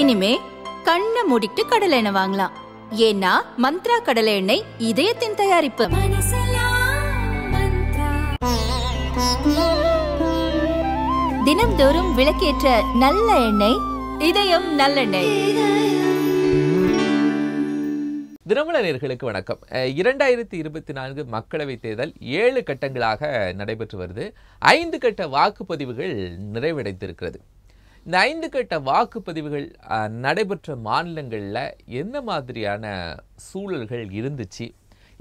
இனிமே கண்ணை மூடிட்டு கடலை எண்ணெய் வாங்கலாம் ஏன்னா மந்த்ரா கடலை எண்ணெய் இதயத்தின் தயாரிப்பு தினம்தோறும் விளக்கேற்ற நல்ல எண்ணெய் இதயம் நல்லெண்ணெய் தினமல நேர்களுக்கு வணக்கம் இரண்டாயிரத்தி இருபத்தி நான்கு மக்களவைத் தேர்தல் ஏழு கட்டங்களாக நடைபெற்று வருது ஐந்து கட்ட வாக்குப்பதிவுகள் நிறைவடைந்திருக்கிறது இந்த ஐந்து கட்ட வாக்குப்பதிவுகள் நடைபெற்ற மாநிலங்களில் என்ன மாதிரியான சூழல்கள் இருந்துச்சு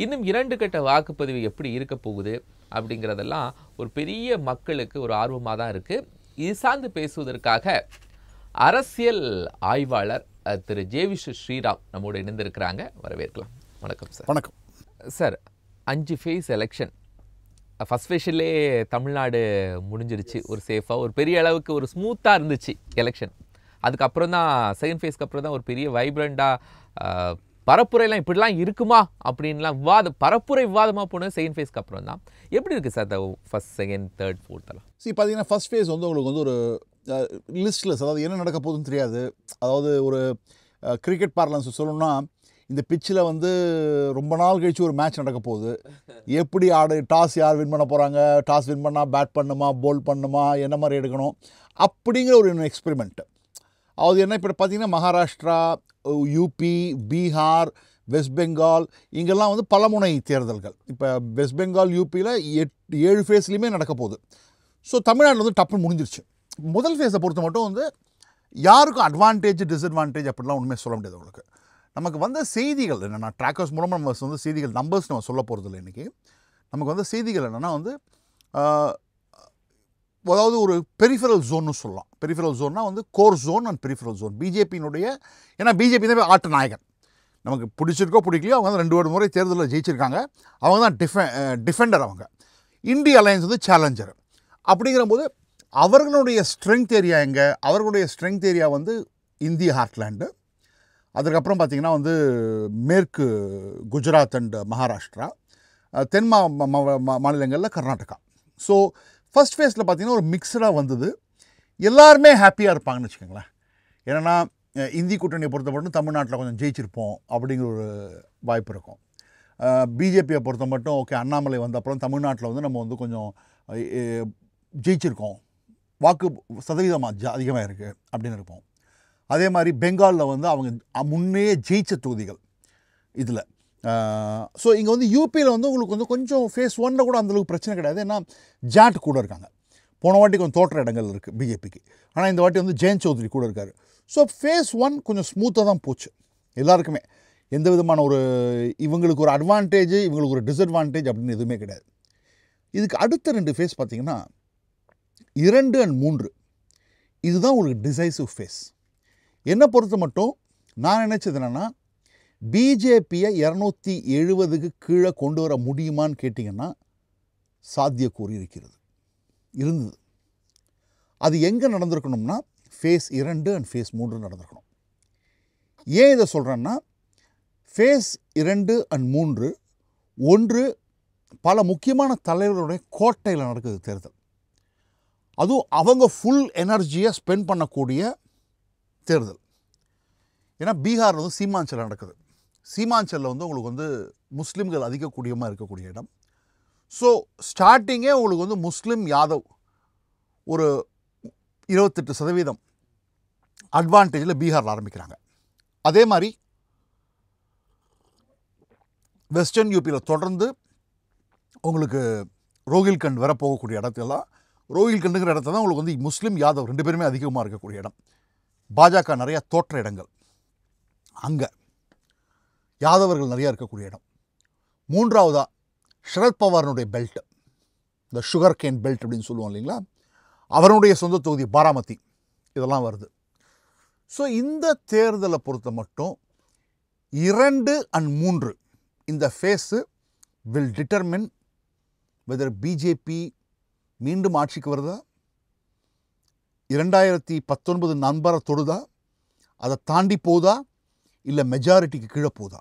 இன்னும் இரண்டு கட்ட வாக்குப்பதிவு எப்படி இருக்க போகுது அப்படிங்கிறதெல்லாம் ஒரு பெரிய மக்களுக்கு ஒரு ஆர்வமாக தான் இருக்குது இது சார்ந்து பேசுவதற்காக அரசியல் ஆய்வாளர் திரு ஜேவிஷ் ஸ்ரீராம் நம்மோடு இணைந்திருக்கிறாங்க வரவேற்கலாம் வணக்கம் சார் வணக்கம் சார் அஞ்சு ஃபேஸ் எலெக்ஷன் ஃபஸ்ட் ஃபேஷிலே தமிழ்நாடு முடிஞ்சிருச்சு ஒரு சேஃபாக ஒரு பெரிய அளவுக்கு ஒரு ஸ்மூத்தாக இருந்துச்சு எலெக்ஷன் அதுக்கப்புறம் தான் செகண்ட் ஃபேஸ்க்கு அப்புறம் தான் ஒரு பெரிய வைப்ரண்ட்டாக பரப்புரைலாம் இப்படிலாம் இருக்குமா அப்படின்லாம் விவாத பரப்புரை விவாதமாக போனது செகண்ட் ஃபேஸ்க்கு அப்புறம் தான் எப்படி இருக்குது சார் ஃபஸ்ட் செகண்ட் தேர்ட் ஃபோர்த்தெல்லாம் சரி பார்த்தீங்கன்னா ஃபஸ்ட் ஃபேஸ் வந்து உங்களுக்கு வந்து ஒரு லிஸ்ட்லெஸ் அதாவது என்ன நடக்க போகுதுன்னு தெரியாது அதாவது ஒரு கிரிக்கெட் பார்லன்ஸ் சொல்லணும்னா இந்த பிச்சில் வந்து ரொம்ப நாள் கழித்து ஒரு மேட்ச் நடக்க போகுது எப்படி ஆடு டாஸ் யார் வின் பண்ண போகிறாங்க டாஸ் வின் பண்ணால் பேட் பண்ணுமா போல் பண்ணுமா என்ன மாதிரி எடுக்கணும் அப்படிங்கிற ஒரு என்ன எக்ஸ்பெரிமெண்ட்டு அது என்ன இப்போ பார்த்திங்கன்னா மகாராஷ்டிரா யூபி பீகார் வெஸ்ட் பெங்கால் இங்கெல்லாம் வந்து பலமுனை தேர்தல்கள் இப்போ வெஸ்ட் பெங்கால் யூபியில் எட் ஏழு ஃபேஸ்லேயுமே நடக்க போகுது ஸோ தமிழ்நாட்டில் வந்து டப்புன்னு முடிஞ்சிருச்சு முதல் ஃபேஸை பொறுத்த மட்டும் வந்து யாருக்கும் அட்வான்டேஜ் டிஸ்அட்வான்டேஜ் அப்படிலாம் ஒன்றுமே சொல்ல முடியாது உங்களுக்கு நமக்கு வந்த செய்திகள் என்னென்னா ட்ராக்கர்ஸ் மூலமாக நம்ம வந்து செய்திகள் நம்பர்ஸ் நம்ம சொல்ல போகிறதில்ல இன்றைக்கி நமக்கு வந்து செய்திகள் என்னென்னா வந்து அதாவது ஒரு பெரிஃபரல் ஜோன்னு சொல்லலாம் பெரிஃபரல் ஜோன்னா வந்து core zone and peripheral zone பிஜேபியினுடைய ஏன்னா பிஜேபி தான் ஆட்ட நாயகன் நமக்கு பிடிச்சிருக்கோ பிடிக்கலையோ அவங்க வந்து ரெண்டு ஒரு முறை தேர்தலில் ஜெயிச்சிருக்காங்க அவங்க தான் டிஃபெ டிஃபெண்டர் அவங்க இந்திய அலையன்ஸ் வந்து சேலஞ்சர் அப்படிங்கிற போது அவர்களுடைய ஸ்ட்ரெங்க் ஏரியா எங்கே அவர்களுடைய ஸ்ட்ரெங்க் ஏரியா வந்து இந்திய ஹார்ட்லேண்டு அதுக்கப்புறம் பார்த்திங்கன்னா வந்து மேற்கு குஜராத் அண்டு மகாராஷ்டிரா தென் மா மாநிலங்களில் கர்நாடகா ஸோ ஃபஸ்ட் ஃபேஸில் பார்த்திங்கன்னா ஒரு மிக்சடாக வந்தது எல்லாருமே ஹாப்பியாக இருப்பாங்கன்னு வச்சுக்கோங்களேன் ஏன்னா இந்தி கூட்டணியை பொறுத்த மட்டும் தமிழ்நாட்டில் கொஞ்சம் ஜெயிச்சிருப்போம் அப்படிங்கிற ஒரு வாய்ப்பு இருக்கும் பிஜேபியை பொறுத்த மட்டும் ஓகே அண்ணாமலை வந்த அப்புறம் தமிழ்நாட்டில் வந்து நம்ம வந்து கொஞ்சம் ஜெயிச்சிருக்கோம் வாக்கு சதவீதமாக அதிகமாக இருக்குது அப்படின்னு இருப்போம் அதே மாதிரி பெங்காலில் வந்து அவங்க முன்னே ஜெயித்த தொகுதிகள் இதில் ஸோ இங்கே வந்து யூபியில் வந்து உங்களுக்கு வந்து கொஞ்சம் ஃபேஸ் ஒன்னில் கூட அந்தளவுக்கு பிரச்சனை கிடையாது ஏன்னா ஜாட் கூட இருக்காங்க போன வாட்டி கொஞ்சம் தோற்ற இடங்கள் இருக்குது பிஜேபிக்கு ஆனால் இந்த வாட்டி வந்து ஜெயந்த் சௌத்ரி கூட இருக்கார் ஸோ ஃபேஸ் ஒன் கொஞ்சம் ஸ்மூத்தாக தான் போச்சு எல்லாருக்குமே எந்த விதமான ஒரு இவங்களுக்கு ஒரு அட்வான்டேஜ் இவங்களுக்கு ஒரு டிஸ்அட்வான்டேஜ் அப்படின்னு எதுவுமே கிடையாது இதுக்கு அடுத்த ரெண்டு ஃபேஸ் பார்த்திங்கன்னா இரண்டு அண்ட் மூன்று இதுதான் உங்களுக்கு டிசைசிவ் ஃபேஸ் என்னை பொறுத்த மட்டும் நான் நினச்சது என்னென்னா பிஜேபியை இரநூத்தி எழுபதுக்கு கீழே கொண்டு வர முடியுமான்னு கேட்டிங்கன்னா சாத்தியக்கூறு இருக்கிறது இருந்தது அது எங்கே நடந்திருக்கணும்னா ஃபேஸ் இரண்டு அண்ட் ஃபேஸ் மூன்று நடந்திருக்கணும் ஏன் இதை சொல்கிறேன்னா ஃபேஸ் இரண்டு அண்ட் மூன்று ஒன்று பல முக்கியமான தலைவர்களுடைய கோட்டையில் நடக்குது தேர்தல் அதுவும் அவங்க ஃபுல் எனர்ஜியை ஸ்பெண்ட் பண்ணக்கூடிய தேர்தல் ஏன்னா பீகாரில் வந்து சீமாஞ்சல் நடக்குது சீமாஞ்சலில் வந்து உங்களுக்கு வந்து முஸ்லீம்கள் அதிக கூடியமாக இருக்கக்கூடிய இடம் ஸோ ஸ்டார்டிங்கே உங்களுக்கு வந்து முஸ்லீம் யாதவ் ஒரு இருபத்தெட்டு சதவீதம் அட்வான்டேஜில் பீகாரில் ஆரம்பிக்கிறாங்க அதே மாதிரி வெஸ்டர்ன் யூபியில் தொடர்ந்து உங்களுக்கு ரோகில்கண்ட் வரப்போகக்கூடிய இடத்தெல்லாம் ரோகில்கண்டுங்கிற இடத்துல தான் உங்களுக்கு வந்து முஸ்லீம் யாதவ் ரெண்டு பேருமே அதிகமாக இருக்கக்கூடிய இடம் பாஜக நிறையா தோற்ற இடங்கள் அங்கே யாதவர்கள் நிறையா இருக்கக்கூடிய இடம் மூன்றாவதாக சரத்பவாரனுடைய பெல்ட் இந்த சுகர் கேன் பெல்ட் அப்படின்னு சொல்லுவோம் இல்லைங்களா அவருடைய சொந்த தொகுதி பாராமதி இதெல்லாம் வருது ஸோ இந்த தேர்தலை பொறுத்த மட்டும் இரண்டு அண்ட் மூன்று இந்த phase will determine whether BJP மீண்டும் ஆட்சிக்கு வருதா இரண்டாயிரத்தி பத்தொன்பது நண்பரை தொடுதா அதை தாண்டி போதா இல்லை மெஜாரிட்டிக்கு கீழே போதா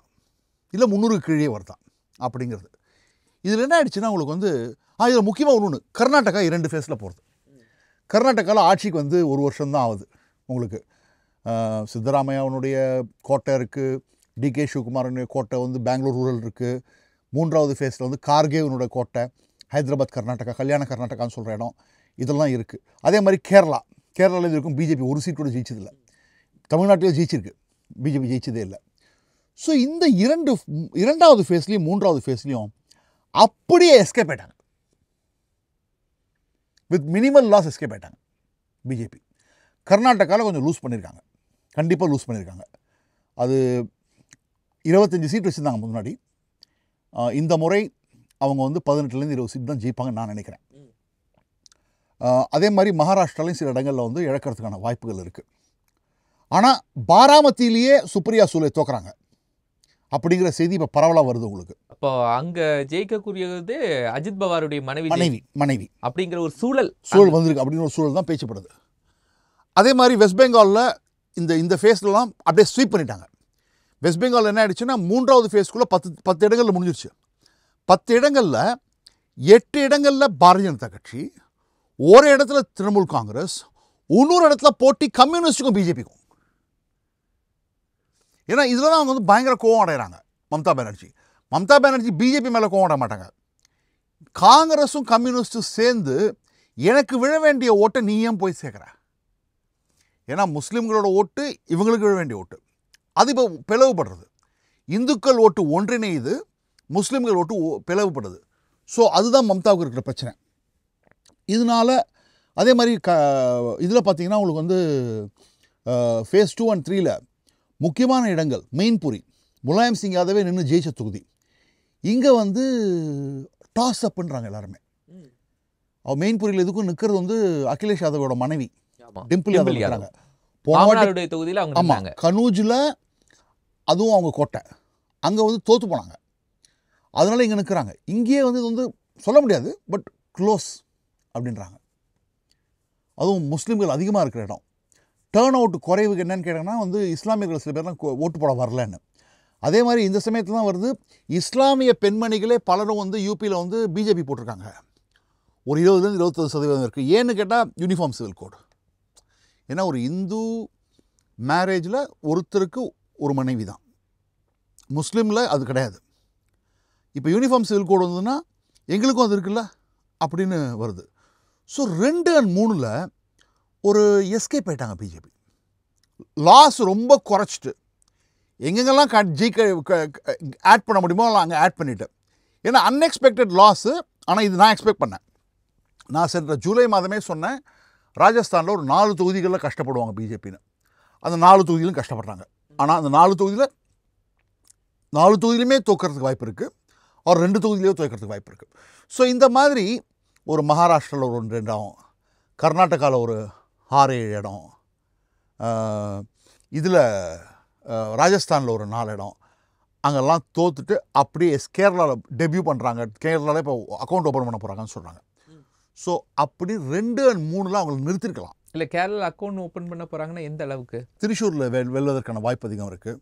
இல்லை முந்நூறுக்கு கீழே வருதா அப்படிங்கிறது இதில் என்ன ஆயிடுச்சுன்னா உங்களுக்கு வந்து ஆ இதில் முக்கியமாக ஒன்று ஒன்று கர்நாடகா இரண்டு ஃபேஸில் போகிறது கர்நாடகாவில் ஆட்சிக்கு வந்து ஒரு வருஷம்தான் ஆகுது உங்களுக்கு சித்தராமையாவுடைய கோட்டை இருக்குது டி கே சிவகுமாரனுடைய கோட்டை வந்து பெங்களூர் ரூரல் இருக்குது மூன்றாவது ஃபேஸில் வந்து கார்கேவனுடைய கோட்டை ஹைதராபாத் கர்நாடகா கல்யாண கர்நாடகான்னு சொல்கிற இடம் இதெல்லாம் இருக்குது அதே மாதிரி கேரளா கேரளாவில் இருக்கும் பிஜேபி ஒரு சீட் கூட ஜெயிச்சதில்லை தமிழ்நாட்டிலே ஜெயிச்சிருக்கு பிஜேபி ஜெயிச்சதே இல்லை ஸோ இந்த இரண்டு இரண்டாவது ஃபேஸ்லேயும் மூன்றாவது ஃபேஸ்லேயும் அப்படியே எஸ்கேப் ஆயிட்டாங்க வித் மினிமல் லாஸ் எஸ்கேப் ஆயிட்டாங்க பிஜேபி கர்நாடகாவில் கொஞ்சம் லூஸ் பண்ணியிருக்காங்க கண்டிப்பாக லூஸ் பண்ணியிருக்காங்க அது இருபத்தஞ்சி சீட் வச்சுருந்தாங்க முன்னாடி இந்த முறை அவங்க வந்து பதினெட்டுலேருந்து இருபது சீட் தான் ஜெயிப்பாங்கன்னு நான் நினைக்கிறேன் அதே மாதிரி மகாராஷ்டிராலையும் சில இடங்களில் வந்து இழக்கிறதுக்கான வாய்ப்புகள் இருக்குது ஆனால் பாராமத்திலேயே சுப்ரியா சூலை தோக்குறாங்க அப்படிங்கிற செய்தி இப்போ பரவலாக வருது உங்களுக்கு இப்போ அங்கே ஜெயிக்கக்கூடியது அஜித் பவாருடைய மனைவி மனைவி மனைவி அப்படிங்கிற ஒரு சூழல் சூழல் வந்திருக்கு அப்படிங்கிற ஒரு சூழல் தான் பேச்சப்படுது அதே மாதிரி வெஸ்ட் பெங்காலில் இந்த இந்த ஃபேஸ்லலாம் அப்படியே ஸ்வீப் பண்ணிட்டாங்க வெஸ்ட் பெங்கால் என்ன ஆயிடுச்சுன்னா மூன்றாவது ஃபேஸ்க்குள்ளே பத்து பத்து இடங்களில் முடிஞ்சிருச்சு பத்து இடங்களில் எட்டு இடங்களில் பாரதிய ஜனதா கட்சி ஒரு இடத்துல திரிணாமுல் காங்கிரஸ் இன்னொரு இடத்துல போட்டி கம்யூனிஸ்ட்டுக்கும் பிஜேபிக்கும் ஏன்னா இதில் தான் அவங்க வந்து பயங்கர கோவம் அடைகிறாங்க மம்தா பானர்ஜி மம்தா பானர்ஜி பிஜேபி மேலே கோவம் அட மாட்டாங்க காங்கிரஸும் கம்யூனிஸ்ட்டும் சேர்ந்து எனக்கு விழ வேண்டிய ஓட்டை நீ ஏன் போய் சேர்க்குற ஏன்னா முஸ்லீம்களோட ஓட்டு இவங்களுக்கு விழ வேண்டிய ஓட்டு அது இப்போ பிளவுபடுறது இந்துக்கள் ஓட்டு ஒன்றிணையுது முஸ்லீம்கள் ஓட்டு பிளவுபடுது ஸோ அதுதான் மம்தாவுக்கு இருக்கிற பிரச்சனை இதனால் அதே மாதிரி க இதில் பார்த்திங்கன்னா உங்களுக்கு வந்து ஃபேஸ் டூ அண்ட் த்ரீயில் முக்கியமான இடங்கள் மெயின்புரி முலாயம் சிங் யாதவே நின்று ஜெயிச்ச தொகுதி இங்கே வந்து டாஸ் அப்புன்றாங்க எல்லாருமே அவள் மெயின்புரியில் இதுக்கும் நிற்கிறது வந்து அகிலேஷ் யாதவோட மனைவி டிம்பிள் யாதவ் இருக்கிறாங்க போனாடைய தொகுதியில் அவங்க ஆமாம் கனூஜில் அதுவும் அவங்க கோட்டை அங்கே வந்து தோற்று போனாங்க அதனால் இங்கே நிற்கிறாங்க இங்கேயே வந்து இது வந்து சொல்ல முடியாது பட் க்ளோஸ் அப்படின்றாங்க அதுவும் முஸ்லீம்கள் அதிகமாக இருக்கிற இடம் டேர்ன் அவுட் குறைவுக்கு என்னென்னு கேட்டாங்கன்னா வந்து இஸ்லாமியர்கள் சில பேர்லாம் ஓட்டு போட வரலன்னு அதே மாதிரி இந்த சமயத்தில் தான் வருது இஸ்லாமிய பெண்மணிகளே பலரும் வந்து யூபியில் வந்து பிஜேபி போட்டிருக்காங்க ஒரு இருபதுலேருந்து இருபத்தஞ்சு சதவீதம் இருக்குது ஏன்னு கேட்டால் யூனிஃபார்ம் சிவில் கோடு ஏன்னா ஒரு இந்து மேரேஜில் ஒருத்தருக்கு ஒரு மனைவி தான் முஸ்லீமில் அது கிடையாது இப்போ யூனிஃபார்ம் சிவில் கோடு வந்ததுன்னா எங்களுக்கும் அது இருக்குல்ல அப்படின்னு வருது ஸோ ரெண்டு அண்ட் மூணில் ஒரு எஸ்கேப் ஆகிட்டாங்க பிஜேபி லாஸ் ரொம்ப குறைச்சிட்டு எங்கெங்கெல்லாம் கட் க ஆட் பண்ண முடியுமோ அதெல்லாம் அங்கே ஆட் பண்ணிவிட்டேன் ஏன்னா அன்எக்ஸ்பெக்டட் லாஸு ஆனால் இது நான் எக்ஸ்பெக்ட் பண்ணேன் நான் சென்ற ஜூலை மாதமே சொன்னேன் ராஜஸ்தானில் ஒரு நாலு தொகுதிகளில் கஷ்டப்படுவாங்க பிஜேபின்னு அந்த நாலு தொகுதியிலும் கஷ்டப்படுறாங்க ஆனால் அந்த நாலு தொகுதியில் நாலு தொகுதியிலுமே தோக்கிறதுக்கு வாய்ப்பு இருக்குது அவர் ரெண்டு தொகுதியிலேயே தோக்கிறதுக்கு வாய்ப்பு இருக்குது ஸோ இந்த மாதிரி ஒரு மகாராஷ்டிராவில் ஒரு ரெண்டு இடம் கர்நாடகாவில் ஒரு ஆறு ஏழு இடம் இதில் ராஜஸ்தானில் ஒரு நாலு இடம் அங்கெல்லாம் தோத்துட்டு அப்படியே கேரளாவில் டெபியூ பண்ணுறாங்க கேரளாவில் இப்போ அக்கௌண்ட் ஓப்பன் பண்ண போகிறாங்கன்னு சொல்கிறாங்க ஸோ அப்படி ரெண்டு அண்ட் மூணில் அவங்களை நிறுத்திருக்கலாம் இல்லை கேரளா அக்கௌண்ட் ஓப்பன் பண்ண போகிறாங்கன்னா எந்த அளவுக்கு திருச்சூரில் வெல் வெல்வதற்கான வாய்ப்பு அதிகம் இருக்குது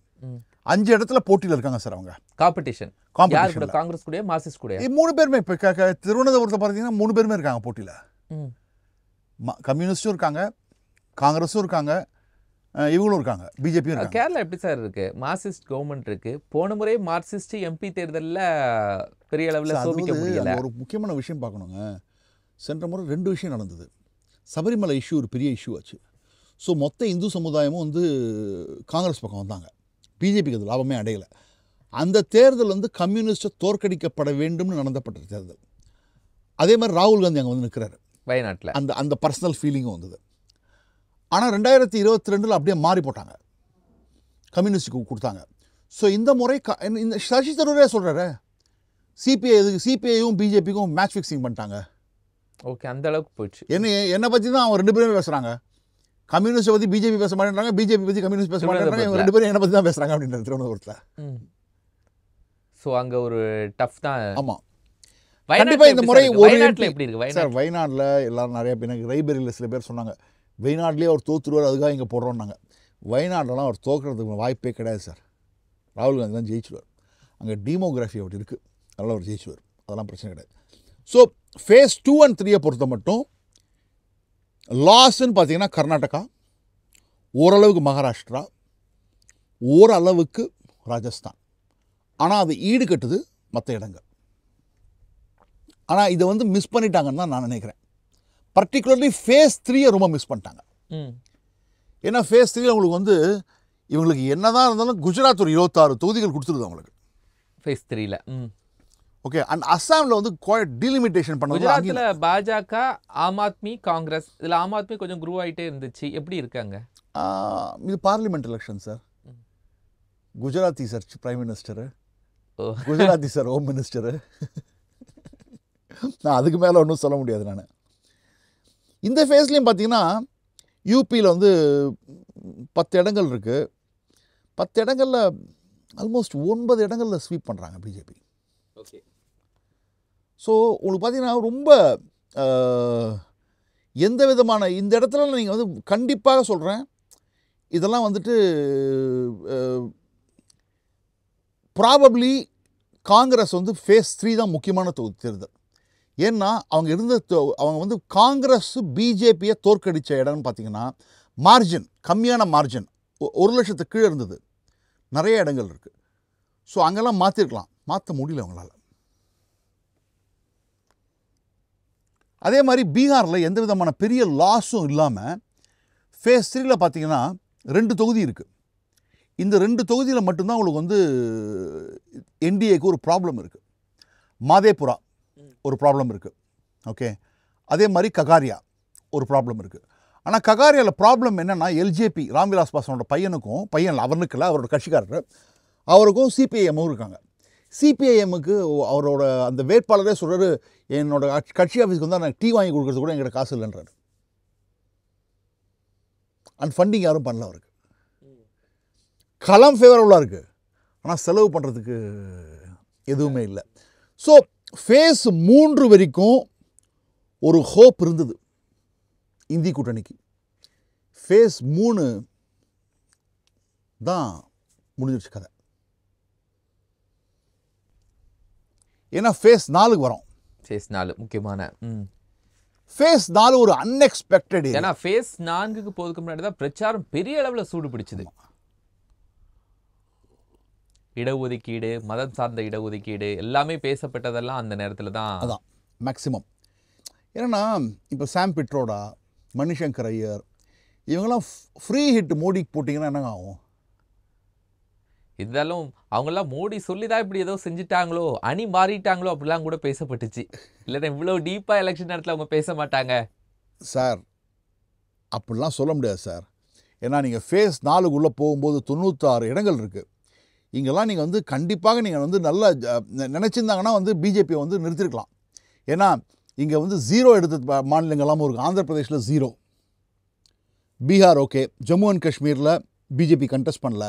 அஞ்சு இடத்துல போட்டியில் இருக்காங்க சார் அவங்க காம்படிஷன் காம்படிஷன் காங்கிரஸ் கூட மார்க்சிஸ்ட் கூட மூணு பேருமே இப்போ திருவனந்தபுரத்தை பார்த்தீங்கன்னா மூணு பேருமே இருக்காங்க போட்டியில் கம்யூனிஸ்டும் இருக்காங்க காங்கிரஸும் இருக்காங்க இவங்களும் இருக்காங்க பிஜேபியும் இருக்காங்க கேரளா எப்படி சார் இருக்கு மார்க்சிஸ்ட் கவர்மெண்ட் இருக்கு போன முறை மார்க்சிஸ்ட் எம்பி தேர்தலில் பெரிய அளவில் சோபிக்க முடியல ஒரு முக்கியமான விஷயம் பார்க்கணுங்க சென்ற முறை ரெண்டு விஷயம் நடந்தது சபரிமலை இஷ்யூ ஒரு பெரிய இஷ்யூ ஆச்சு ஸோ மொத்த இந்து சமுதாயமும் வந்து காங்கிரஸ் பக்கம் வந்தாங்க பிஜேபிக்கு அது லாபமே அடையலை அந்த தேர்தல் வந்து கம்யூனிஸ்ட்டை தோற்கடிக்கப்பட வேண்டும்னு நடந்தப்பட்ட தேர்தல் அதே மாதிரி ராகுல் காந்தி அங்கே வந்து நிற்கிறாரு வயநாட்டில் அந்த அந்த பர்சனல் ஃபீலிங்கும் வந்தது ஆனால் ரெண்டாயிரத்தி இருபத்தி ரெண்டில் அப்படியே மாறி போட்டாங்க கம்யூனிஸ்டுக்கு கொடுத்தாங்க ஸோ இந்த முறை க இந்த சசி தரூரே சொல்கிறாரு சிபிஐ இதுக்கு சிபிஐயும் பிஜேபிக்கும் மேட்ச் ஃபிக்ஸிங் பண்ணிட்டாங்க ஓகே அந்த அளவுக்கு போயிடுச்சு என்ன என்னை பற்றி தான் அவங்க ரெண்டு பேரும் பேசுகிறாங்க கம்யூனிஸ்ட் பத்தி பிஜேபி பேச மாட்டேங்கிறாங்க பிஜேபி பத்தி கம்யூனிஸ்ட் பேச மாட்டேன்றாங்க ரெண்டு பேரும் என்ன பத்தி தான் பேசுறாங்க அப்படின்ற திருவனந்தபுரத்தில் ஸோ அங்கே ஒரு டஃப் தான் ஆமாம் கண்டிப்பாக இந்த முறை ஒரு எப்படி இருக்கு சார் வயநாட்டில் எல்லாரும் நிறைய பேர் எனக்கு சில பேர் சொன்னாங்க வயநாட்டிலே அவர் தோத்துருவார் அதுக்காக இங்கே போடுறோம்னாங்க வயநாட்டிலலாம் அவர் தோற்கறதுக்கு வாய்ப்பே கிடையாது சார் ராகுல் காந்தி தான் ஜெயிச்சுவார் அங்கே டீமோகிராஃபி அப்படி இருக்குது அதெல்லாம் அவர் ஜெயிச்சுவார் அதெல்லாம் பிரச்சனை கிடையாது ஸோ ஃபேஸ் டூ அண்ட் த்ரீயை பொறுத்த மட்டும் லாஸ்ன்னு பார்த்தீங்கன்னா கர்நாடகா ஓரளவுக்கு மகாராஷ்டிரா ஓரளவுக்கு ராஜஸ்தான் ஆனால் அது ஈடுகட்டுது மற்ற இடங்கள் ஆனால் இதை வந்து மிஸ் பண்ணிட்டாங்கன்னு தான் நான் நினைக்கிறேன் பர்டிகுலர்லி ஃபேஸ் த்ரீயை ரொம்ப மிஸ் பண்ணிட்டாங்க ஏன்னா ஃபேஸ் த்ரீ அவங்களுக்கு வந்து இவங்களுக்கு என்னதான் இருந்தாலும் குஜராத் ஒரு இருபத்தாறு தொகுதிகள் கொடுத்துருது அவங்களுக்கு ஃபேஸ் த்ரீயில் ஓகே அண்ட் அஸ்ஸாமில் வந்து டிலிமிட்டேஷன் பண்ண குஜராத்தில் பாஜக ஆம் ஆத்மி காங்கிரஸ் இதில் ஆம் ஆத்மி கொஞ்சம் குரூவ் ஆகிட்டே இருந்துச்சு எப்படி இருக்காங்க இது parliament election sir Gujarati sir prime minister Gujarati sir home minister நான் அதுக்கு மேலே ஒன்றும் சொல்ல முடியாது நான் இந்த ஃபேஸ்லேயும் பார்த்தீங்கன்னா யூபியில் வந்து பத்து இடங்கள் இருக்குது பத்து இடங்களில் ஆல்மோஸ்ட் ஒன்பது இடங்களில் ஸ்வீப் பண்ணுறாங்க பிஜேபி ஓகே ஸோ உங்களுக்கு பார்த்தீங்கன்னா ரொம்ப எந்த விதமான இந்த இடத்துல நீங்கள் வந்து கண்டிப்பாக சொல்கிறேன் இதெல்லாம் வந்துட்டு ப்ராபப்ளி காங்கிரஸ் வந்து ஃபேஸ் த்ரீ தான் முக்கியமான தொகுதி தேர்தல் ஏன்னா அவங்க இருந்த அவங்க வந்து காங்கிரஸ் பிஜேபியை தோற்கடித்த இடம்னு பார்த்திங்கன்னா மார்ஜின் கம்மியான மார்ஜின் ஒரு லட்சத்துக்கு கீழே இருந்தது நிறைய இடங்கள் இருக்குது ஸோ அங்கெல்லாம் மாற்றிருக்கலாம் மாற்ற முடியல அவங்களால் அதே மாதிரி பீகாரில் எந்த விதமான பெரிய லாஸும் இல்லாமல் ஃபேஸ் த்ரீயில் பார்த்திங்கன்னா ரெண்டு தொகுதி இருக்குது இந்த ரெண்டு தொகுதியில் மட்டும்தான் உங்களுக்கு வந்து என்டிஏக்கு ஒரு ப்ராப்ளம் இருக்குது மாதேபுரா ஒரு ப்ராப்ளம் இருக்குது ஓகே அதே மாதிரி ககாரியா ஒரு ப்ராப்ளம் இருக்குது ஆனால் ககாரியாவில் ப்ராப்ளம் என்னென்னா எல்ஜேபி ராம்விலாஸ் பாஸ்வானோட பையனுக்கும் பையன் அவனுக்குல அவரோட கட்சிக்காரர் அவருக்கும் சிபிஐஎம்மும் இருக்காங்க சிபிஐஎம்முக்கு அவரோட அந்த வேட்பாளரே சொல்கிறார் என்னோட கட்சி ஆஃபீஸ்க்கு வந்தால் நான் டீ வாங்கி கொடுக்குறது கூட எங்கிட்ட காசு இல்லைன்றார் அண்ட் ஃபண்டிங் யாரும் பண்ணல அவருக்கு களம் ஃபேவரபுளாக இருக்குது ஆனால் செலவு பண்ணுறதுக்கு எதுவுமே இல்லை ஸோ ஃபேஸ் மூன்று வரைக்கும் ஒரு ஹோப் இருந்தது இந்தி கூட்டணிக்கு ஃபேஸ் மூணு தான் முடிஞ்சிருச்சு கதை ஏன்னா ஃபேஸ் நாலுக்கு வரும் ஃபேஸ் நாலு முக்கியமான ம் ஃபேஸ் நாலு ஒரு அன்எக்ஸ்பெக்டட் ஏன்னா ஃபேஸ் நான்குக்கு போதுக்கு முன்னாடி தான் பிரச்சாரம் பெரிய அளவில் சூடு பிடிச்சது இடஒதுக்கீடு மதம் சார்ந்த இடஒதுக்கீடு எல்லாமே பேசப்பட்டதெல்லாம் அந்த நேரத்தில் தான் அதான் மேக்சிமம் ஏன்னா இப்போ சாம் பிட்ரோடா மணிஷங்கர் ஐயர் இவங்கெல்லாம் ஃப்ரீ ஹிட் மோடிக்கு போட்டிங்கன்னா என்னங்க ஆகும் இருந்தாலும் அவங்களாம் மோடி சொல்லி தான் இப்படி ஏதோ செஞ்சுட்டாங்களோ அணி மாறிட்டாங்களோ அப்படிலாம் கூட பேசப்பட்டுச்சு இல்லைன்னா இவ்வளோ டீப்பாக எலெக்ஷன் நேரத்தில் அவங்க பேச மாட்டாங்க சார் அப்படிலாம் சொல்ல முடியாது சார் ஏன்னா நீங்கள் ஃபேஸ் நாலுக்குள்ளே போகும்போது தொண்ணூற்றாறு இடங்கள் இருக்குது இங்கெல்லாம் நீங்கள் வந்து கண்டிப்பாக நீங்கள் வந்து நல்லா நினச்சிருந்தாங்கன்னா வந்து பிஜேபியை வந்து நிறுத்திருக்கலாம் ஏன்னா இங்கே வந்து ஜீரோ எடுத்த மாநிலங்கள்லாமும் இருக்குது ஆந்திர பிரதேஷில் zero Bihar okay Jammu and காஷ்மீரில் பிஜேபி கண்டெஸ்ட் பண்ணல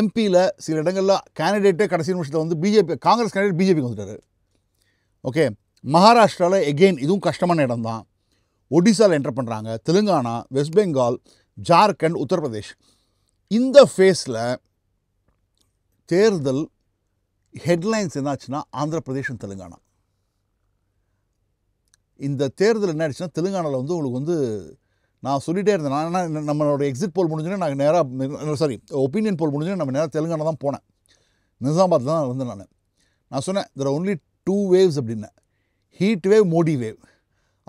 எம்பியில் சில இடங்களில் கேண்டிடேட்டே கடைசி நிமிஷத்தில் வந்து பிஜேபி காங்கிரஸ் கேண்டிடேட் பிஜேபிக்கு வந்துட்டார் ஓகே மகாராஷ்டிராவில் எகெயின் இதுவும் கஷ்டமான இடம் தான் ஒடிசாவில் என்டர் பண்ணுறாங்க தெலுங்கானா வெஸ்ட் பெங்கால் ஜார்க்கண்ட் உத்தரப்பிரதேஷ் இந்த ஃபேஸில் தேர்தல் ஹெட்லைன்ஸ் என்னாச்சுன்னா ஆந்திர பிரதேசம் தெலுங்கானா இந்த தேர்தல் என்ன ஆயிடுச்சுன்னா தெலுங்கானாவில் வந்து உங்களுக்கு வந்து நான் சொல்லிகிட்டே இருந்தேன் நான் நம்மளோட எக்ஸிட் போல் முடிஞ்சோடனே நான் நேராக சாரி ஒப்பீனியன் போல் முடிஞ்சுன்னா நம்ம நேராக தெலுங்கானா தான் போனேன் நிசாமாபாத்தில் தான் இருந்தேன் நான் நான் சொன்னேன் இதில் ஒன்லி டூ வேவ்ஸ் அப்படின்னேன் ஹீட் வேவ் மோடி வேவ்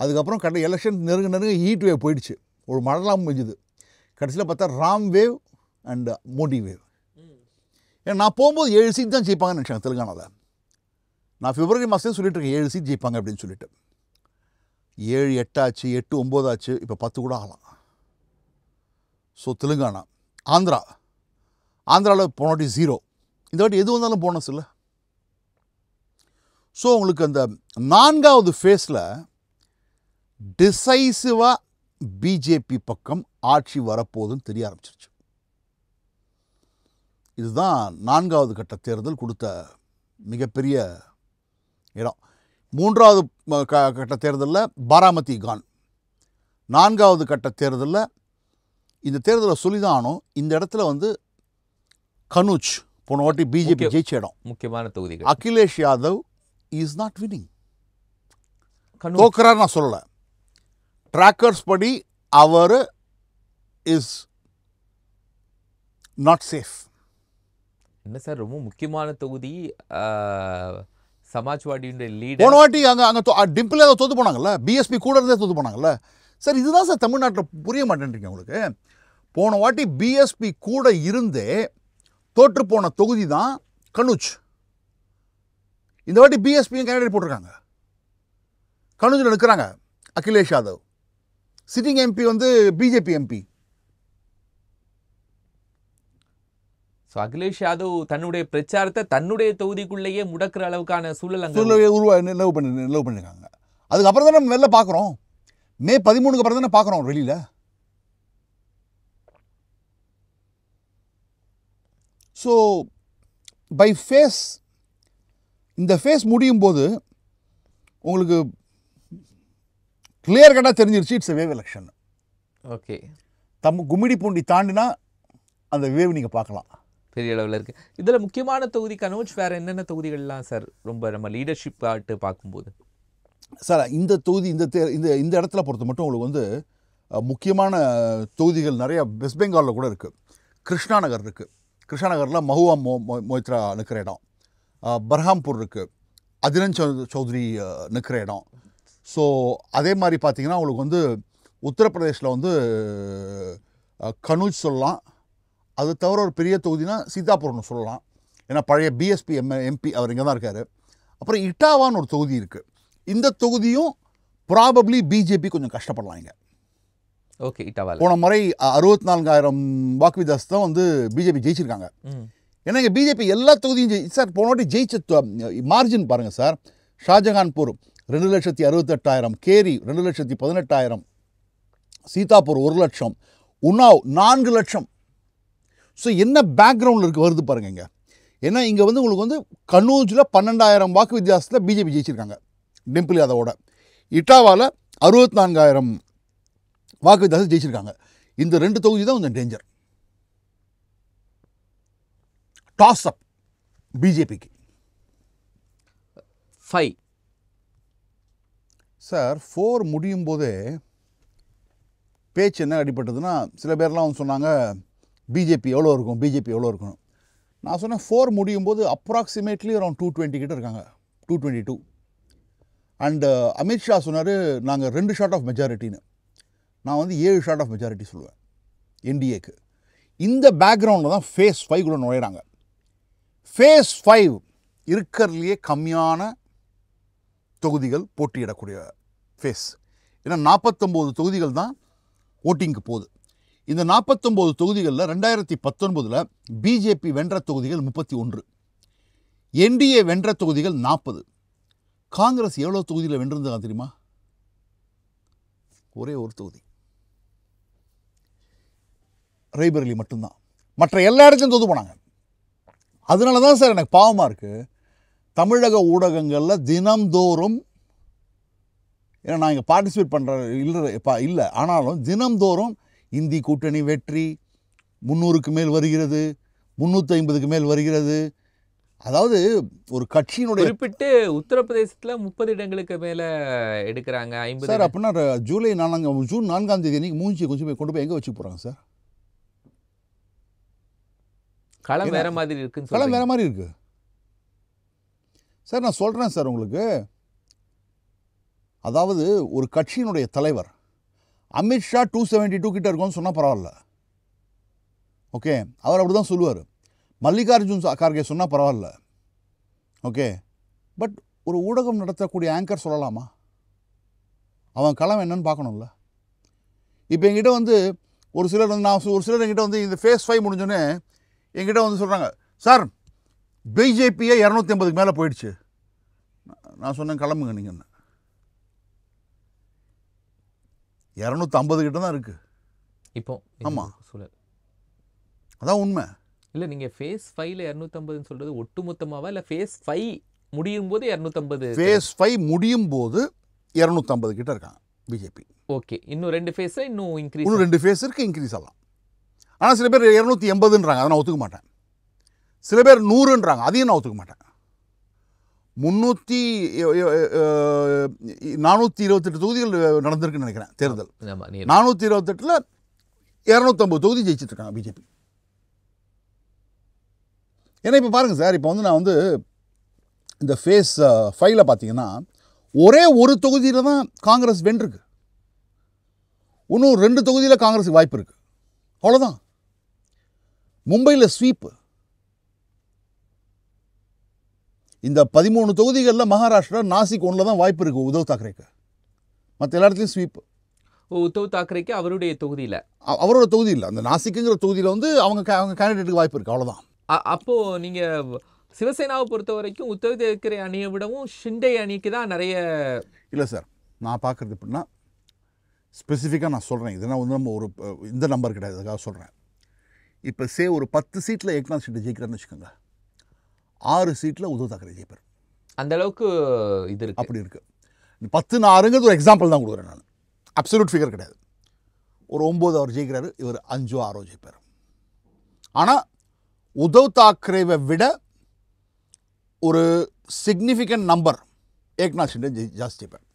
அதுக்கப்புறம் கடை எலெக்ஷன் நெருங்க நெருங்க ஹீட் வேவ் போயிடுச்சு ஒரு மழலாம் முடிஞ்சுது கடைசியில் பார்த்தா Ram wave and Modi wave ஏன்னா நான் போகும்போது ஏழு சீட் தான் ஜெயிப்பாங்கன்னு நினச்சேன் தெலுங்கானாவில் நான் பிப்ரவரி மாதத்தையும் சொல்லிட்டுருக்கேன் ஏழு சீட் ஜெயிப்பாங்க அப்படின்னு சொல்லிட்டு ஏழு எட்டாச்சு எட்டு ஒம்போதாச்சு இப்போ பத்து கூட ஆகலாம் ஸோ தெலுங்கானா ஆந்திரா ஆந்திராவில் போனாட்டி ஜீரோ இந்த வாட்டி எது வந்தாலும் போனஸ் இல்லை ஸோ உங்களுக்கு அந்த நான்காவது ஃபேஸில் டிசைசிவாக பிஜேபி பக்கம் ஆட்சி வரப்போகுதுன்னு தெரிய ஆரம்பிச்சிருச்சு இதுதான் நான்காவது கட்ட தேர்தல் கொடுத்த மிகப்பெரிய இடம் மூன்றாவது க கட்ட தேர்தலில் பாராமதி கான் நான்காவது கட்ட தேர்தலில் இந்த தேர்தலை சொல்லிதானோ இந்த இடத்துல வந்து கனுஜ் போன வாட்டி பிஜேபி ஜெயிச்ச இடம் முக்கியமான தொகுதி Akhilesh Yadav is not winning தோக்குறார் நான் சொல்லலை ட்ராக்கர்ஸ் படி அவர் இஸ் நாட் சேஃப் என்ன சார் ரொம்ப முக்கியமான தொகுதி சமாஜ்வாடியுடைய லீடர் போன வாட்டி அங்கே அங்கே டிம்பிள் ஏதோ தோத்து போனாங்கல்ல பிஎஸ்பி கூட இருந்தே தோத்து போனாங்கல்ல சார் இதுதான் சார் தமிழ்நாட்டில் புரிய மாட்டேன்றீங்க உங்களுக்கு போன வாட்டி பிஎஸ்பி கூட இருந்தே தோற்று போன தொகுதி தான் கனுஜ் இந்த வாட்டி பிஎஸ்பியும் கேண்டிடேட் போட்டிருக்காங்க கனுஜில் எடுக்கிறாங்க அகிலேஷ் யாதவ் சிட்டிங் எம்பி வந்து BJP MP so Akhilesh Yadav தன்னுடைய பிரச்சாரத்தை தன்னுடைய தொகுதிக்குள்ளேயே முடக்கிற அளவுக்கான சூழல் உருவா நிலவு பண்ணி நிலவு பண்ணிருக்காங்க அதுக்கப்புறம் தான் நம்ம வெளில பார்க்குறோம் மே பதிமூணுக்கு அப்புறம் தானே பார்க்குறோம் வெளியில் ஸோ பை ஃபேஸ் இந்த ஃபேஸ் முடியும் போது உங்களுக்கு கிளியர் கட்டாக தெரிஞ்சிருச்சு இட்ஸ் வேவ் எலெக்ஷன் ஓகே தம் கும்மிடி பூண்டி தாண்டினா அந்த வேவ் நீங்கள் பார்க்கலாம் பெரிய அளவில் இருக்குது இதில் முக்கியமான தொகுதி கனோஜ் வேறு என்னென்ன தொகுதிகள்லாம் சார் ரொம்ப நம்ம லீடர்ஷிப் ஆட்டு பார்க்கும்போது சார் இந்த தொகுதி இந்த தே இந்த இந்த இடத்துல பொறுத்த மட்டும் உங்களுக்கு வந்து முக்கியமான தொகுதிகள் நிறையா வெஸ்ட் பெங்காலில் கூட இருக்குது கிருஷ்ணா நகர் இருக்குது கிருஷ்ணா நகரில் மஹுவா மோ மோய்த்ரா நிற்கிற இடம் பர்ஹாம்பூர் இருக்குது அதிரன் சௌ சௌத்ரி நிற்கிற இடம் ஸோ அதே மாதிரி பார்த்திங்கன்னா உங்களுக்கு வந்து உத்தரப்பிரதேசில் வந்து கனூஜ் சொல்லலாம் அது தவிர ஒரு பெரிய தொகுதினா சீதாபுரம்னு சொல்லலாம் ஏன்னா பழைய பிஎஸ்பி எம் எம்பி அவர் இங்கே தான் இருக்கார் அப்புறம் இட்டாவான்னு ஒரு தொகுதி இருக்குது இந்த தொகுதியும் ப்ராபப்ளி பிஜேபி கொஞ்சம் கஷ்டப்படலாம் இங்கே ஓகே இட்டாவா போன முறை அறுபத்தி நான்காயிரம் வாக்கு விதாஸ் தான் வந்து பிஜேபி ஜெயிச்சிருக்காங்க ஏன்னா இங்கே பிஜேபி எல்லா தொகுதியும் ஜெயி சார் போன வாட்டி ஜெயிச்ச மார்ஜின் பாருங்கள் சார் ஷாஜகான்பூர் ரெண்டு லட்சத்தி அறுபத்தெட்டாயிரம் கேரி ரெண்டு லட்சத்தி பதினெட்டாயிரம் சீதாப்பூர் ஒரு லட்சம் உன்னாவ் நான்கு லட்சம் ஸோ என்ன பேக்ரவுண்டில் இருக்குது வருது பாருங்கள் இங்கே ஏன்னா இங்கே வந்து உங்களுக்கு வந்து கண்ணூச்சில் பன்னெண்டாயிரம் வாக்கு வித்தியாசத்தில் பிஜேபி ஜெயிச்சிருக்காங்க டிம்பிள் யாதவோட இட்டாவால் அறுபத்தி நான்காயிரம் வாக்கு வித்தியாசம் ஜெயிச்சிருக்காங்க இந்த ரெண்டு தொகுதி தான் கொஞ்சம் டேஞ்சர் டாஸ் அப் பிஜேபிக்கு ஃபைவ் சார் ஃபோர் முடியும் போதே பேச்சு என்ன அடிப்பட்டதுன்னா சில பேர்லாம் வந்து சொன்னாங்க பிஜேபி எவ்வளோ இருக்கும் பிஜேபி எவ்வளோ இருக்கணும் நான் சொன்னேன் ஃபோர் முடியும் போது அப்ராக்சிமேட்லி அரௌண்ட் டூ டுவெண்ட்டி கிட்டே இருக்காங்க two twenty two and Amit Shah சொன்னார் நாங்கள் ரெண்டு ஷார்ட் ஆஃப் மெஜாரிட்டின்னு நான் வந்து ஏழு ஷார்ட் ஆஃப் மெஜாரிட்டி சொல்லுவேன் என்டிஏக்கு இந்த பேக்ரவுண்டில் தான் ஃபேஸ் ஃபைவ் கூட நுழையிறாங்க ஃபேஸ் ஃபைவ் இருக்கிறதுலையே கம்மியான தொகுதிகள் போட்டியிடக்கூடிய ஃபேஸ் ஏன்னா நாற்பத்தொம்போது தொகுதிகள் தான் ஓட்டிங்க்கு போகுது இந்த நாற்பத்தொம்போது தொகுதிகளில் ரெண்டாயிரத்தி பத்தொன்பதில் பிஜேபி வென்ற தொகுதிகள் முப்பத்தி ஒன்று என்டிஏ வென்ற தொகுதிகள் நாற்பது காங்கிரஸ் எவ்வளோ தொகுதியில் வென்றிருந்தாங்க தெரியுமா ஒரே ஒரு தொகுதி ரைபரலி மட்டும்தான் மற்ற எல்லா இடத்துலையும் தோது போனாங்க அதனால தான் சார் எனக்கு பாவமாக இருக்குது தமிழக ஊடகங்களில் தினம்தோறும் ஏன்னா நான் இங்கே பார்ட்டிசிபேட் பண்ணுற இல்லை இல்லை ஆனாலும் தினம்தோறும் இந்தி கூட்டணி வெற்றி முந்நூறுக்கு மேல் வருகிறது முந்நூற்றி ஐம்பதுக்கு மேல் வருகிறது அதாவது ஒரு கட்சியினுடைய குறிப்பிட்டு உத்தரப்பிரதேசத்தில் முப்பது இடங்களுக்கு மேலே எடுக்கிறாங்க ஐம்பது சார் அப்படின்னா ஜூலை நாலாம் ஜூன் நான்காம் தேதி அன்றைக்கி மூஞ்சி கொஞ்சம் போய் கொண்டு போய் எங்கே வச்சு போகிறாங்க சார் களம் வேற மாதிரி இருக்குது களம் வேற மாதிரி இருக்கு சார் நான் சொல்கிறேன் சார் உங்களுக்கு அதாவது ஒரு கட்சியினுடைய தலைவர் அமித்ஷா டூ செவன்ட்டி டூ கிட்ட இருக்கும்னு சொன்னால் பரவாயில்ல ஓகே அவர் அப்படி தான் சொல்லுவார் மல்லிகார்ஜுன் கார்கே சொன்னால் பரவாயில்ல ஓகே பட் ஒரு ஊடகம் நடத்தக்கூடிய ஆங்கர் சொல்லலாமா அவன் களம் என்னன்னு பார்க்கணும்ல இப்போ எங்கிட்ட வந்து ஒரு சிலர் வந்து நான் ஒரு சிலர் எங்கிட்ட வந்து இந்த ஃபேஸ் ஃபைவ் முடிஞ்சோன்னே எங்கிட்ட வந்து சொல்கிறாங்க சார் பிஜேபியே இரநூத்தி ஐம்பதுக்கு மேலே போயிடுச்சு நான் சொன்னேன் கிளம்புங்க நீங்கள் என்ன இரநூத்தம்பது கிட்ட தான் இருக்குது இப்போ ஆமாம் சூழல் அதான் உண்மை இல்லை நீங்கள் ஃபேஸ் ஃபைவ்ல இரநூத்தம்பதுன்னு சொல்கிறது ஒட்டுமொத்தமாவா இல்லை ஃபேஸ் ஃபைவ் முடியும் போது இரநூத்தம்பது ஃபேஸ் ஃபைவ் முடியும் போது இரநூத்தம்பது கிட்ட இருக்காங்க பிஜேபி ஓகே இன்னும் ரெண்டு ஃபேஸ் இன்னும் இன்க்ரீஸ் இன்னும் ரெண்டு ஃபேஸ் இருக்குது இன்க்ரீஸ் ஆகலாம் ஆனால் சில பேர் இரநூத்தி எண்பதுன்றாங்க அதை நான் ஒத்துக்க மாட்டேன் சில பேர் நூறுன்றாங்க அதையும் நான் ஒத்துக்க மாட்டேன் முந்நூற்றி நானூற்றி இருபத்தெட்டு தொகுதிகள் நடந்திருக்குன்னு நினைக்கிறேன் தேர்தல் நானூற்றி இருபத்தெட்டில் இரநூத்தம்பது தொகுதி ஜெயிச்சிட்ருக்காங்க பிஜேபி ஏன்னா இப்போ பாருங்கள் சார் இப்போ வந்து நான் வந்து இந்த ஃபேஸ் ஃபைவ்ல பார்த்தீங்கன்னா ஒரே ஒரு தொகுதியில் தான் காங்கிரஸ் வென்றிருக்கு இன்னும் ரெண்டு தொகுதியில் காங்கிரஸுக்கு வாய்ப்பு இருக்குது அவ்வளோதான் மும்பையில் ஸ்வீப்பு இந்த பதிமூணு தொகுதிகளில் மகாராஷ்டிரா நாசிக் ஒன்றில் தான் வாய்ப்பு இருக்குது உத்தவ் தாக்கரேக்கு மற்ற எல்லா இடத்துலையும் ஸ்வீப் உத்தவ் தாக்கரேக்கு அவருடைய தொகுதியில் அவரோட தொகுதி இல்லை அந்த நாசிக்குங்கிற தொகுதியில் வந்து அவங்க அவங்க கேண்டிடேட்டுக்கு வாய்ப்பு இருக்குது அவ்வளோதான் அப்போது நீங்கள் சிவசேனாவை பொறுத்த வரைக்கும் உத்தவ் தாக்கரே அணியை விடவும் ஷிண்டே அணிக்கு தான் நிறைய இல்லை சார் நான் பார்க்குறது எப்படின்னா ஸ்பெசிஃபிக்காக நான் சொல்கிறேன் இதெல்லாம் வந்து நம்ம ஒரு இந்த நம்பர் கிடையாது அதுக்காக சொல்கிறேன் இப்போ சே ஒரு பத்து சீட்டில் ஏக்நாத் ஷிண்டே ஜெயிக்கிறான்னு வச்சுக்கோங்க ஆறு சீட்டில் உத்தவ் தாக்கரே ஜெயிப்பார் அந்த அளவுக்கு இது இருக்கு அப்படி இருக்குது பத்து நாறுங்கிறது ஒரு எக்ஸாம்பிள் தான் கொடுக்குறேன் நான் அப்சல்யூட் ஃபிகர் கிடையாது ஒரு ஒம்பது அவர் ஜெயிக்கிறாரு இவர் அஞ்சோ ஆறோ ஜெயிப்பார் ஆனால் உத்தவ் தாக்கரேவை விட ஒரு சிக்னிஃபிகண்ட் நம்பர் ஏக்நாத் ஷிண்டே ஜாஸ்தி ஜெயிப்பார்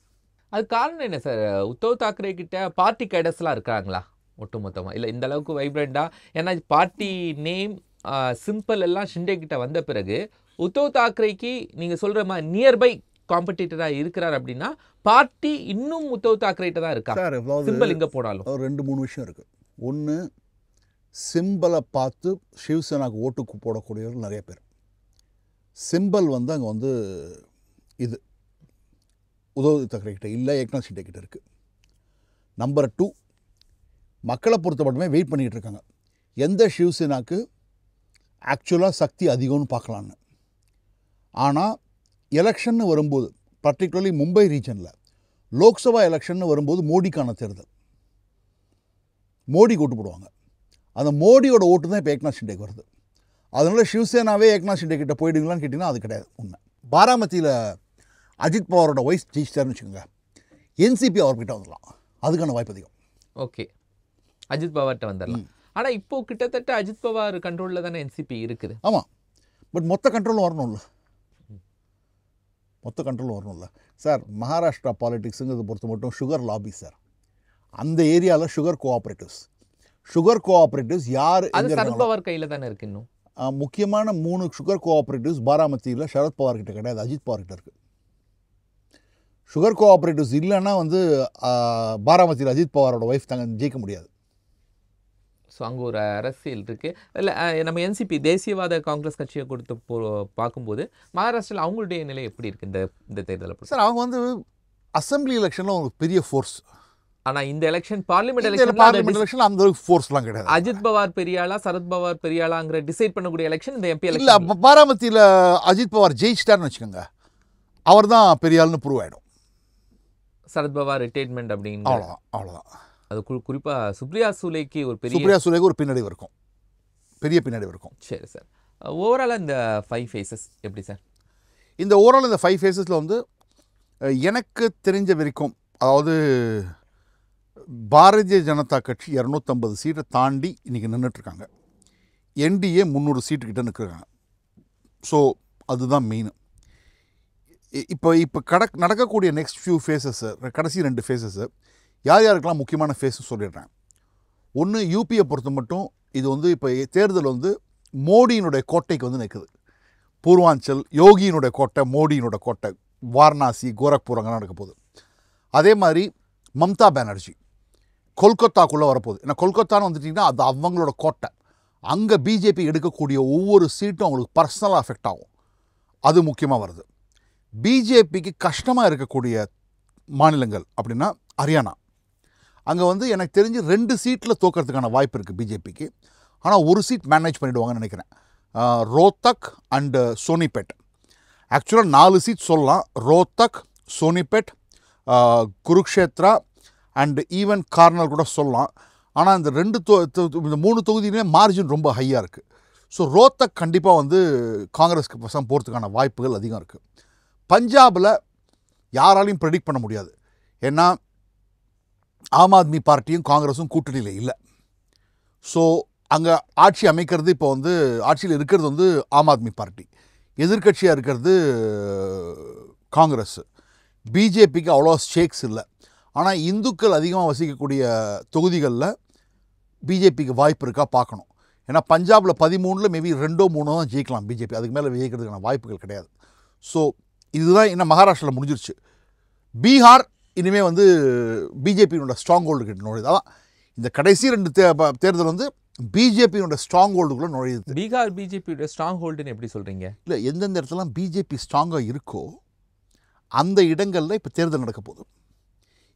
அது காரணம் என்ன சார் உத்தவ் தாக்கரே கிட்ட பார்ட்டி கேடர்ஸ்லாம் இருக்காங்களா ஒட்டுமொத்தமாக இல்லை இந்த அளவுக்கு வைப்ரண்ட்டாக ஏன்னா பார்ட்டி நேம் சிம்பிள் எல்லாம் ஷிண்டே கிட்ட வந்த பிறகு உத்தவ் தாக்கரேக்கு நீங்கள் சொல்கிற மாதிரி நியர்பை காம்படிட்டராக இருக்கிறார் அப்படின்னா பார்ட்டி இன்னும் உத்தவ் தாக்கரேட்ட தான் இருக்கா சிம்பிள் எங்கே போனாலும் ரெண்டு மூணு விஷயம் இருக்குது ஒன்று சிம்பிளை பார்த்து சிவசேனாக்கு ஓட்டுக்கு போடக்கூடியவர் நிறைய பேர் சிம்பிள் வந்து அங்கே வந்து இது உதவி தாக்கரே கிட்ட இல்லை ஏக்நாத் ஷிண்டே கிட்ட இருக்குது நம்பர் டூ மக்களை பொறுத்த மட்டுமே வெயிட் பண்ணிகிட்டு இருக்காங்க எந்த சிவசேனாக்கு ஆக்சுவலாக சக்தி அதிகம்னு பார்க்கலான்னு ஆனால் எலெக்ஷன் வரும்போது பர்டிகுலர்லி மும்பை ரீஜனில் லோக்சபா எலெக்ஷன் வரும்போது மோடிக்கான தேர்தல் மோடி கூட்டு போடுவாங்க அந்த மோடியோட ஓட்டு தான் இப்போ ஏக்நாத் ஷிண்டேக்கு வருது அதனால் சிவசேனாவே ஏக்நாத் ஷிண்டே கிட்ட போயிடுங்களான்னு கேட்டிங்கன்னா அது கிடையாது உண்மை பாராமத்தியில் அஜித் பவாரோட வைஸ் ஜெயிச்சிட்டார்னு வச்சுக்கோங்க என்சிபி அவர்கிட்ட வந்துடலாம் அதுக்கான வாய்ப்பு அதிகம் ஓகே அஜித் பவார்கிட்ட வந்துடலாம் ஆனால் இப்போது கிட்டத்தட்ட அஜித் பவார் கண்ட்ரோலில் தானே என்சிபி இருக்குது ஆமாம் பட் மொத்த கண்ட்ரோலும் வரணும்ல மொத்த கண்ட்ரோலும் வரணும்ல சார் மகாராஷ்டிரா பாலிடிக்ஸுங்கிறத பொறுத்த மட்டும் சுகர் லாபி சார் அந்த ஏரியாவில் சுகர் கோஆப்ரேட்டிவ்ஸ் சுகர் கோஆப்ரேட்டிவ்ஸ் யார் பவார் கையில் தானே இருக்கு இன்னும் முக்கியமான மூணு சுகர் கோஆப்ரேட்டிவ்ஸ் பாராமத்தியில் பவார் கிட்ட கிடையாது அஜித் பவார் கிட்ட இருக்கு சுகர் கோஆப்ரேட்டிவ்ஸ் இல்லைன்னா வந்து பாராமத்தியில் அஜித் பவாரோட ஒய்ஃப் தாங்க ஜெயிக்க முடியாது ஸோ அங்கே ஒரு அரசியல் இருக்குது இல்லை நம்ம என்சிபி தேசியவாத காங்கிரஸ் கட்சியை கொடுத்து போ பார்க்கும்போது மகாராஷ்டிராவில் அவங்களுடைய நிலை எப்படி இருக்குது இந்த இந்த தேர்தலில் சார் அவங்க வந்து அசம்பிளி எலெக்ஷனில் அவங்களுக்கு பெரிய ஃபோர்ஸ் ஆனால் இந்த election parliament election parliament election அந்த ஃபோர்ஸ்லாம் கிடையாது அஜித் பவார் பெரியாளா சரத் பவார் பெரியாளாங்கிற டிசைட் பண்ணக்கூடிய எலெக்ஷன் இந்த எம்பி இல்லை பாராமத்தியில் அஜித் பவார் ஜெயிச்சிட்டார்னு வச்சுக்கோங்க அவர் தான் பெரியாள்னு ப்ரூவ் ஆகிடும் சரத்பவார் ரிட்டைர்மெண்ட் அப்படின்னு அவ்வளோதான் அவ்வளோதான் அது குறிப்பாக சுப்ரியா சூலைக்கு ஒரு பெரிய சுப்ரியா சூலைக்கு ஒரு பின்னடைவு இருக்கும் பெரிய பின்னடைவு இருக்கும் சரி சார் ஓவராலாக இந்த ஃபைவ் ஃபேஸஸ் எப்படி சார் இந்த ஓவரால் இந்த ஃபைவ் ஃபேஸஸில் வந்து எனக்கு தெரிஞ்ச வரைக்கும் அதாவது பாரதிய ஜனதா கட்சி இரநூத்தம்பது சீட்டை தாண்டி இன்றைக்கி நின்றுட்டுருக்காங்க என்டிஏ முந்நூறு சீட்டுக்கிட்ட நிற்கிறாங்க ஸோ அதுதான் மெயின் இப்போ இப்போ கடக் நடக்கக்கூடிய நெக்ஸ்ட் ஃபியூ ஃபேஸஸ்ஸு கடைசி ரெண்டு ஃபேஸஸ்ஸு யார் யாருக்கெல்லாம் முக்கியமான ஃபேஸும் சொல்லிடுறேன் ஒன்று யூபியை பொறுத்த மட்டும் இது வந்து இப்போ தேர்தல் வந்து மோடியினுடைய கோட்டைக்கு வந்து நிற்குது பூர்வாஞ்சல் யோகியினுடைய கோட்டை மோடியினுடைய கோட்டை வாரணாசி கோரக்பூர் அங்கே நடக்க போகுது அதே மாதிரி மம்தா பானர்ஜி கொல்கத்தாக்குள்ளே வரப்போகுது ஏன்னா கொல்கத்தான்னு வந்துட்டிங்கன்னா அது அவங்களோட கோட்டை அங்கே பிஜேபி எடுக்கக்கூடிய ஒவ்வொரு சீட்டும் அவங்களுக்கு பர்சனலாக அஃபெக்ட் ஆகும் அது முக்கியமாக வருது பிஜேபிக்கு கஷ்டமாக இருக்கக்கூடிய மாநிலங்கள் அப்படின்னா ஹரியானா அங்கே வந்து எனக்கு தெரிஞ்சு ரெண்டு சீட்டில் தோக்கிறதுக்கான வாய்ப்பு இருக்குது பிஜேபிக்கு ஆனால் ஒரு சீட் மேனேஜ் பண்ணிவிடுவாங்கன்னு நினைக்கிறேன் ரோத்தக் அண்டு சோனிபேட் ஆக்சுவலாக நாலு சீட் சொல்லலாம் ரோத்தக் சோனிபேட் குருக்ஷேத்ரா அண்டு ஈவன் கார்னல் கூட சொல்லலாம் ஆனால் இந்த ரெண்டு தொ இந்த மூணு தொகுதியிலுமே மார்ஜின் ரொம்ப ஹையாக இருக்குது ஸோ ரோத்தக் கண்டிப்பாக வந்து காங்கிரஸ்க்கு பசங்க போகிறதுக்கான வாய்ப்புகள் அதிகம் இருக்குது பஞ்சாபில் யாராலையும் ப்ரெடிக்ட் பண்ண முடியாது ஏன்னா ஆம் ஆத்மி பார்ட்டியும் காங்கிரஸும் கூட்டணியில் இல்லை ஸோ அங்கே ஆட்சி அமைக்கிறது இப்போ வந்து ஆட்சியில் இருக்கிறது வந்து ஆம் ஆத்மி பார்ட்டி எதிர்கட்சியாக இருக்கிறது காங்கிரஸ் பிஜேபிக்கு அவ்வளோ ஸ்டேக்ஸ் இல்லை ஆனால் இந்துக்கள் அதிகமாக வசிக்கக்கூடிய தொகுதிகளில் பிஜேபிக்கு வாய்ப்பு இருக்கா பார்க்கணும் ஏன்னா பஞ்சாபில் பதிமூணில் மேபி ரெண்டோ மூணோ தான் ஜெயிக்கலாம் பிஜேபி அதுக்கு மேலே ஜெயிக்கிறதுக்கான வாய்ப்புகள் கிடையாது ஸோ இதுதான் இன்னும் மகாராஷ்டிராவில் முடிஞ்சிருச்சு பீகார் இனிமேல் வந்து பிஜேபியினோட ஸ்ட்ராங் கிட்ட நுழையுது அதான் இந்த கடைசி ரெண்டு தே தேர்தல் வந்து பிஜேபியோட ஸ்ட்ராங் ஹோல்டுக்குள்ளே நுழையுது பீகார் பிஜேபியோட ஸ்ட்ராங் ஹோல்டுன்னு எப்படி சொல்கிறீங்க இல்லை எந்தெந்த இடத்துலலாம் பிஜேபி ஸ்ட்ராங்காக இருக்கோ அந்த இடங்களில் இப்போ தேர்தல் நடக்க போகுது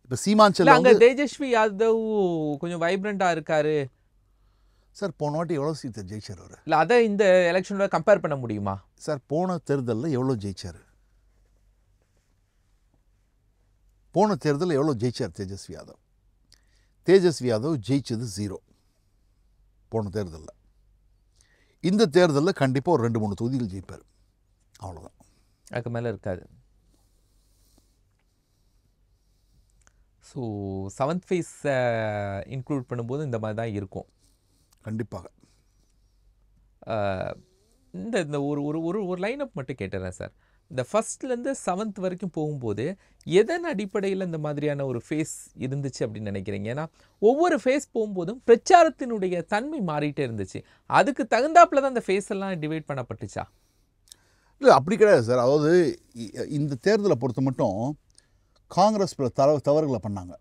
இப்போ சீமாஞ்சல் அங்கே தேஜஸ்வி யாதவ் கொஞ்சம் வைப்ரண்ட்டாக இருக்கார் சார் போன வாட்டி எவ்வளோ சீட்டு ஜெயிச்சார் அவர் இல்லை அதை இந்த எலெக்ஷனோட கம்பேர் பண்ண முடியுமா சார் போன தேர்தலில் எவ்வளோ ஜெயிச்சார் போன தேர்தலில் எவ்வளோ ஜெயிச்சார் தேஜஸ்வி யாதவ் தேஜஸ்வி யாதவ் ஜெயிச்சது ஜீரோ போன தேர்தலில் இந்த தேர்தலில் கண்டிப்பாக ஒரு ரெண்டு மூணு தொகுதிகள் ஜெயிப்பார் அவ்வளோதான் அதுக்கு மேலே இருக்காது ஸோ செவன்த் ஃபேஸை இன்க்ளூட் பண்ணும்போது இந்த மாதிரி தான் இருக்கும் கண்டிப்பாக இந்த இந்த ஒரு ஒரு ஒரு ஒரு அப் மட்டும் கேட்டுறேன் சார் இந்த ஃபஸ்ட்லேருந்து செவன்த் வரைக்கும் போகும்போது எதன் அடிப்படையில் இந்த மாதிரியான ஒரு ஃபேஸ் இருந்துச்சு அப்படின்னு நினைக்கிறீங்க ஏன்னா ஒவ்வொரு ஃபேஸ் போகும்போதும் பிரச்சாரத்தினுடைய தன்மை மாறிட்டே இருந்துச்சு அதுக்கு தகுந்தாப்பில் தான் அந்த ஃபேஸ் எல்லாம் டிவைட் பண்ணப்பட்டுச்சா இல்லை அப்படி கிடையாது சார் அதாவது இந்த தேர்தலை பொறுத்த மட்டும் காங்கிரஸ் பல தவ தவறுகளை பண்ணாங்க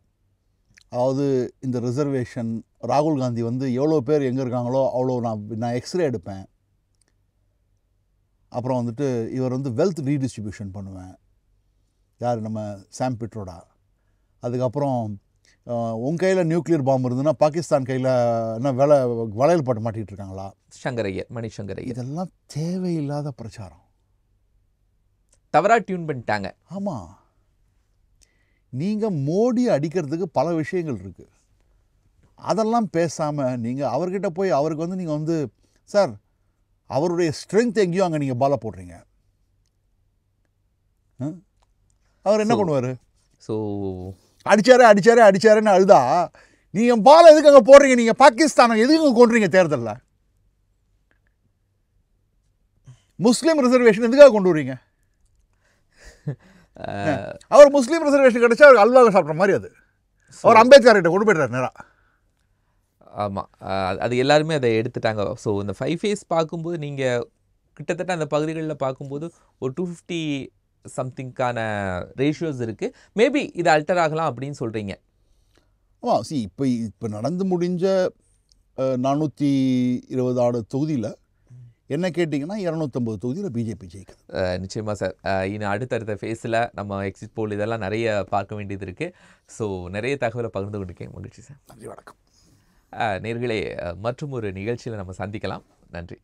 அதாவது இந்த ரிசர்வேஷன் ராகுல் காந்தி வந்து எவ்வளோ பேர் எங்கே இருக்காங்களோ அவ்வளோ நான் நான் எக்ஸ்ரே எடுப்பேன் அப்புறம் வந்துட்டு இவர் வந்து வெல்த் ரீடிஸ்ட்ரிபியூஷன் பண்ணுவேன் யார் நம்ம சாம் பிட்ரோடா அதுக்கப்புறம் உன் கையில் நியூக்ளியர் பாம்பு இருந்ததுன்னா பாகிஸ்தான் கையில் என்ன வேலை வளையல் போட்டு மாட்டிகிட்டு இருக்காங்களா சங்கரையர் மணிசங்கரையர் இதெல்லாம் தேவையில்லாத பிரச்சாரம் தவறாக டியூன் பண்ணிட்டாங்க ஆமாம் நீங்கள் மோடி அடிக்கிறதுக்கு பல விஷயங்கள் இருக்குது அதெல்லாம் பேசாமல் நீங்கள் அவர்கிட்ட போய் அவருக்கு வந்து நீங்கள் வந்து சார் அவருடைய ஸ்ட்ரென்த் எங்கேயும் அங்கே நீங்கள் பாலை போடுறீங்க அவர் என்ன பண்ணுவார் ஸோ அடிச்சாரே அடிச்சாரே அடித்தாருன்னு அழுதா நீங்கள் பால எதுக்கு அங்கே போடுறீங்க நீங்கள் பாகிஸ்தானை எதுக்கு அங்கே கொண்டுறீங்க தேர்தலில் முஸ்லீம் ரிசர்வேஷன் எதுக்காக கொண்டு வரீங்க அவர் முஸ்லீம் ரிசர்வேஷன் கிடச்சா அவர் அல்வாக சாப்பிட்ற மாதிரி அது அவர் அம்பேத்கர் கிட்ட கொண்டு போய்ட்றாரு நேராக ஆமாம் அது எல்லாருமே அதை எடுத்துட்டாங்க ஸோ இந்த ஃபைவ் ஃபேஸ் பார்க்கும்போது நீங்கள் கிட்டத்தட்ட அந்த பகுதிகளில் பார்க்கும்போது ஒரு டூ ஃபிஃப்டி சம்திங்க்கான ரேஷியோஸ் இருக்குது மேபி இது அல்டர் ஆகலாம் அப்படின்னு சொல்கிறீங்க ஆமாம் சி இப்போ இப்போ நடந்து முடிஞ்ச நானூற்றி இருபது ஆடு தொகுதியில் என்ன கேட்டிங்கன்னா இரநூத்தம்பது தொகுதியில் பிஜேபி ஜெயிக்கும் நிச்சயமாக சார் இன்னும் அடுத்தடுத்த ஃபேஸில் நம்ம எக்ஸிட் போல் இதெல்லாம் நிறைய பார்க்க வேண்டியது இருக்குது ஸோ நிறைய தகவலை பகிர்ந்து கொண்டிருக்கேன் மகிழ்ச்சி சார் நன்றி வணக்கம் நேர்களே மற்றும் ஒரு நிகழ்ச்சியில் நம்ம சந்திக்கலாம் நன்றி